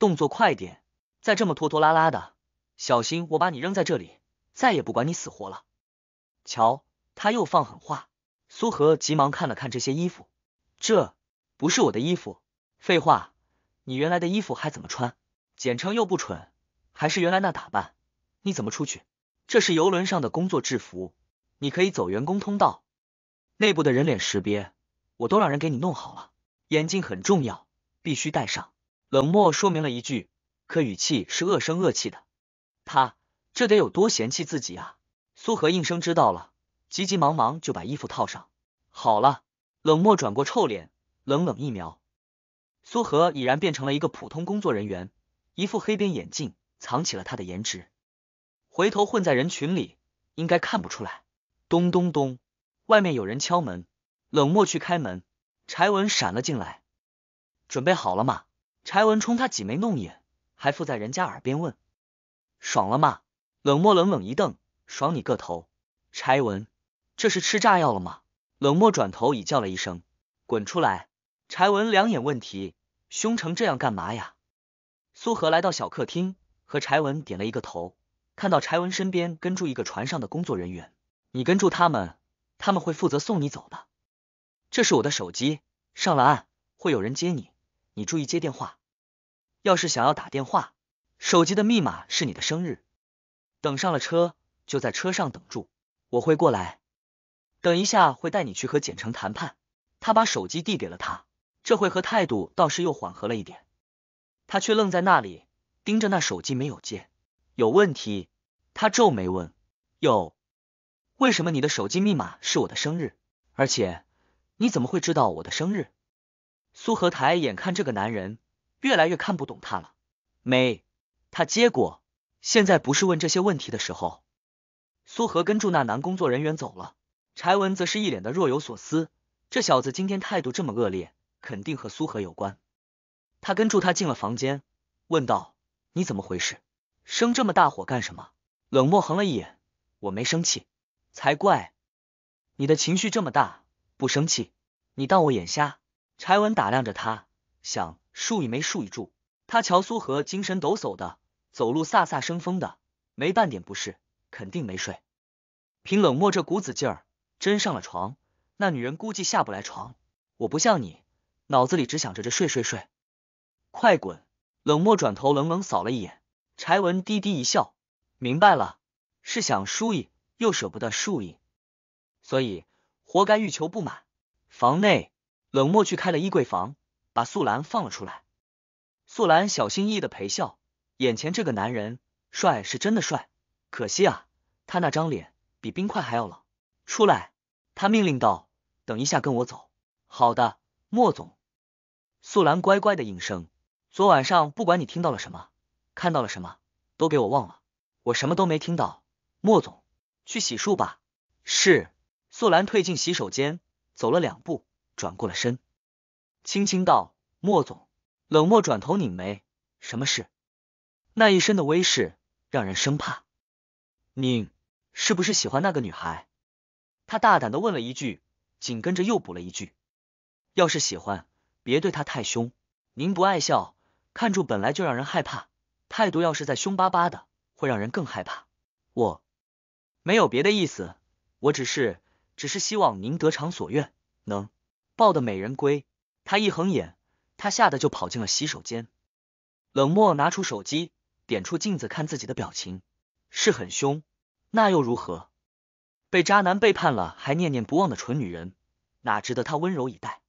动作快点，再这么拖拖拉拉的，小心我把你扔在这里，再也不管你死活了。瞧，他又放狠话。苏荷急忙看了看这些衣服，这不是我的衣服。废话，你原来的衣服还怎么穿？简称又不蠢，还是原来那打扮，你怎么出去？这是游轮上的工作制服，你可以走员工通道，内部的人脸识别我都让人给你弄好了。眼镜很重要。必须带上。冷漠说明了一句，可语气是恶声恶气的。他这得有多嫌弃自己啊！苏荷应声知道了，急急忙忙就把衣服套上。好了，冷漠转过臭脸，冷冷一瞄，苏荷已然变成了一个普通工作人员，一副黑边眼镜藏起了他的颜值，回头混在人群里应该看不出来。咚咚咚，外面有人敲门。冷漠去开门，柴文闪了进来。准备好了吗？柴文冲他挤眉弄眼，还附在人家耳边问：“爽了吗？”冷漠冷冷一瞪：“爽你个头！”柴文，这是吃炸药了吗？冷漠转头已叫了一声：“滚出来！”柴文两眼问题，凶成这样干嘛呀？苏荷来到小客厅，和柴文点了一个头，看到柴文身边跟住一个船上的工作人员：“你跟住他们，他们会负责送你走的。这是我的手机，上了岸会有人接你。”你注意接电话，要是想要打电话，手机的密码是你的生日。等上了车，就在车上等住，我会过来。等一下会带你去和简城谈判。他把手机递给了他，这会和态度倒是又缓和了一点，他却愣在那里，盯着那手机没有接。有问题？他皱眉问。有。为什么你的手机密码是我的生日？而且你怎么会知道我的生日？苏荷台眼看这个男人越来越看不懂他了，没，他接过。现在不是问这些问题的时候。苏荷跟住那男工作人员走了，柴文则是一脸的若有所思。这小子今天态度这么恶劣，肯定和苏荷有关。他跟住他进了房间，问道：“你怎么回事？生这么大火干什么？”冷漠横了一眼：“我没生气，才怪。你的情绪这么大，不生气，你当我眼瞎？”柴文打量着他，想树一没树一住。他乔苏荷精神抖擞的，走路飒飒生风的，没半点不适，肯定没睡。凭冷漠这股子劲儿，真上了床，那女人估计下不来床。我不像你，脑子里只想着这睡睡睡。快滚！冷漠转头冷冷扫了一眼，柴文低低一笑，明白了，是想输赢又舍不得树影，所以活该欲求不满。房内。冷漠去开了衣柜房，把素兰放了出来。素兰小心翼翼的陪笑，眼前这个男人帅是真的帅，可惜啊，他那张脸比冰块还要冷。出来，他命令道：“等一下，跟我走。”“好的，莫总。”素兰乖乖的应声。昨晚上，不管你听到了什么，看到了什么，都给我忘了，我什么都没听到。莫总，去洗漱吧。是，素兰退进洗手间，走了两步。转过了身，轻轻道：“莫总，冷漠。”转头拧眉：“什么事？”那一身的威势让人生怕。您是不是喜欢那个女孩？他大胆的问了一句，紧跟着又补了一句：“要是喜欢，别对她太凶。您不爱笑，看住本来就让人害怕，态度要是再凶巴巴的，会让人更害怕。”我没有别的意思，我只是，只是希望您得偿所愿，能。抱的美人归，他一横眼，他吓得就跑进了洗手间。冷漠拿出手机，点出镜子看自己的表情，是很凶。那又如何？被渣男背叛了还念念不忘的蠢女人，哪值得他温柔以待？